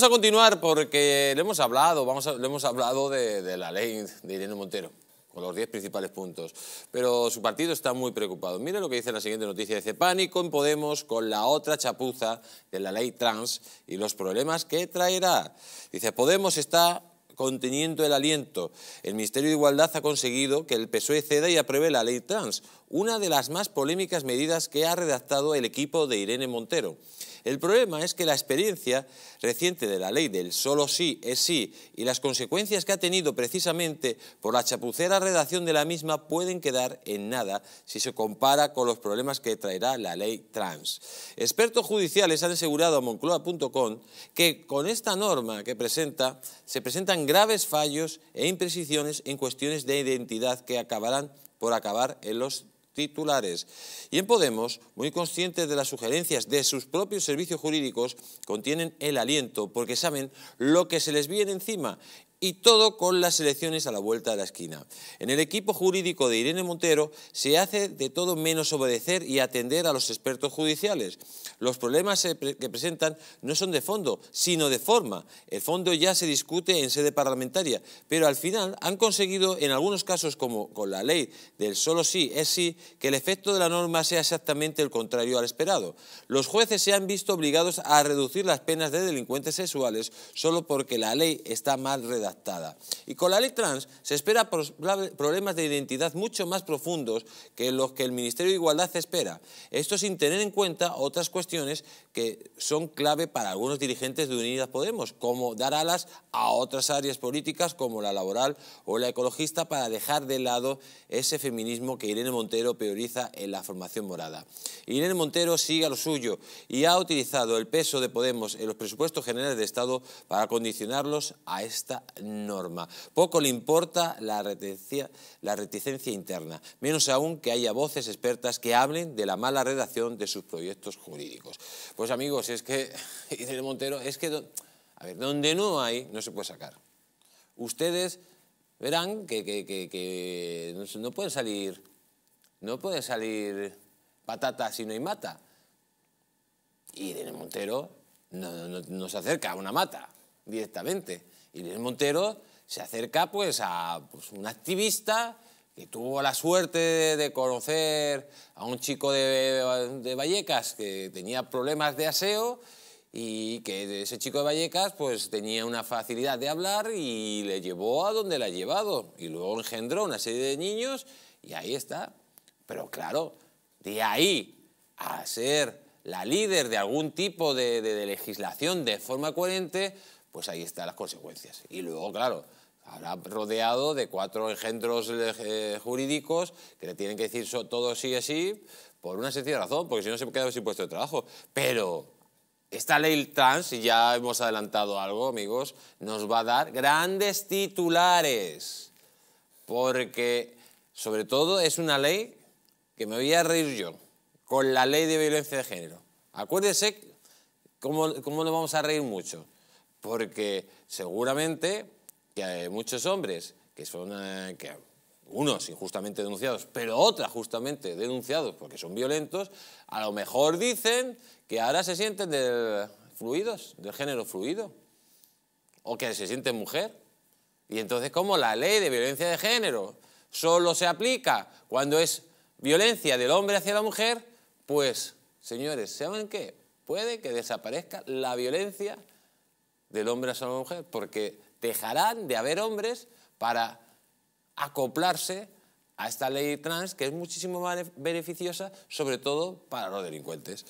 Vamos a continuar porque le hemos hablado, vamos a, le hemos hablado de, la ley de Irene Montero, con los 10 principales puntos. Pero su partido está muy preocupado. Mire lo que dice la siguiente noticia. Dice, pánico en Podemos con la otra chapuza de la ley trans y los problemas que traerá. Dice, Podemos está conteniendo el aliento. El Ministerio de Igualdad ha conseguido que el PSOE ceda y apruebe la ley trans, una de las más polémicas medidas que ha redactado el equipo de Irene Montero. El problema es que la experiencia reciente de la ley del solo sí es sí y las consecuencias que ha tenido precisamente por la chapucera redacción de la misma pueden quedar en nada si se compara con los problemas que traerá la ley trans. Expertos judiciales han asegurado a Moncloa.com que con esta norma que presenta se presentan graves fallos e imprecisiones en cuestiones de identidad que acabarán por acabar en los titulares. Y en Podemos, muy conscientes de las sugerencias de sus propios servicios jurídicos, contienen el aliento porque saben lo que se les viene encima y todo con las elecciones a la vuelta de la esquina. En el equipo jurídico de Irene Montero se hace de todo menos obedecer y atender a los expertos judiciales. Los problemas que presentan no son de fondo, sino de forma. El fondo ya se discute en sede parlamentaria, pero al final han conseguido en algunos casos, como con la ley del solo sí es sí, que el efecto de la norma sea exactamente el contrario al esperado. Los jueces se han visto obligados a reducir las penas de delincuentes sexuales solo porque la ley está mal redactada y con la ley trans se espera problemas de identidad mucho más profundos que los que el Ministerio de Igualdad espera. Esto sin tener en cuenta otras cuestiones que son clave para algunos dirigentes de Unidas Podemos, como dar alas a otras áreas políticas como la laboral o la ecologista para dejar de lado ese feminismo que Irene Montero prioriza en la formación morada. Irene Montero sigue a lo suyo y ha utilizado el peso de Podemos en los presupuestos generales de Estado para condicionarlos a esta norma. Poco le importa la reticencia, interna, menos aún que haya voces expertas que hablen de la mala redacción de sus proyectos jurídicos. Pues amigos, es que, Irene Montero, es que, a ver, donde no hay, no se puede sacar. Ustedes verán que, no pueden salir, no puede salir patata si no hay mata. Y Irene Montero no se acerca a una mata directamente el Montero se acerca pues a pues, un activista que tuvo la suerte de conocer a un chico de, Vallecas que tenía problemas de aseo y que ese chico de Vallecas pues tenía una facilidad de hablar y le llevó a donde la ha llevado y luego engendró una serie de niños y ahí está. Pero claro, de ahí a ser la líder de algún tipo de legislación de forma coherente, pues ahí están las consecuencias. Y luego, claro, habrá rodeado de cuatro engendros eh, jurídicos que le tienen que decir todo sí y así por una sencilla razón, porque si no se queda sin puesto de trabajo. Pero esta ley trans, y ya hemos adelantado algo, amigos, nos va a dar grandes titulares, porque sobre todo es una ley que me voy a reír yo, con la ley de violencia de género. Acuérdense cómo, cómo nos vamos a reír mucho porque seguramente que hay muchos hombres que son, eh, unos injustamente denunciados, pero otras justamente denunciados porque son violentos, a lo mejor dicen que ahora se sienten del fluidos, del género fluido, o que se sienten mujer. Y entonces, como la ley de violencia de género solo se aplica cuando es violencia del hombre hacia la mujer, pues, señores, ¿saben qué? Puede que desaparezca la violencia del hombre a la mujer, porque dejarán de haber hombres para acoplarse a esta ley trans que es muchísimo más beneficiosa, sobre todo para los delincuentes.